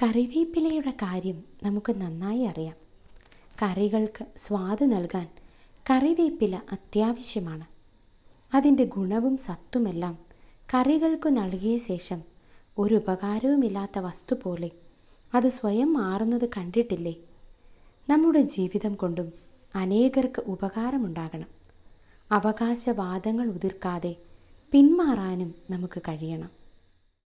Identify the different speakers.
Speaker 1: കറിവേപ്പിലയുടെ കാര്യം നമുക്ക് നന്നായി അറിയാം കറികൾക്ക് സ്വാദ് നൽകാൻ കറിവേപ്പില അത്യാവശ്യമാണ് അതിൻ്റെ ഗുണവും സത്തുമെല്ലാം കറികൾക്കു നൽകിയ ശേഷം ഒരു ഉപകാരവുമില്ലാത്ത വസ്തു പോലെ അത് സ്വയം മാറുന്നത് കണ്ടിട്ടില്ലേ നമ്മുടെ ജീവിതം കൊണ്ടും അനേകർക്ക് ഉപകാരമുണ്ടാകണം അവകാശവാദങ്ങൾ ഉതിർക്കാതെ പിന്മാറാനും നമുക്ക് കഴിയണം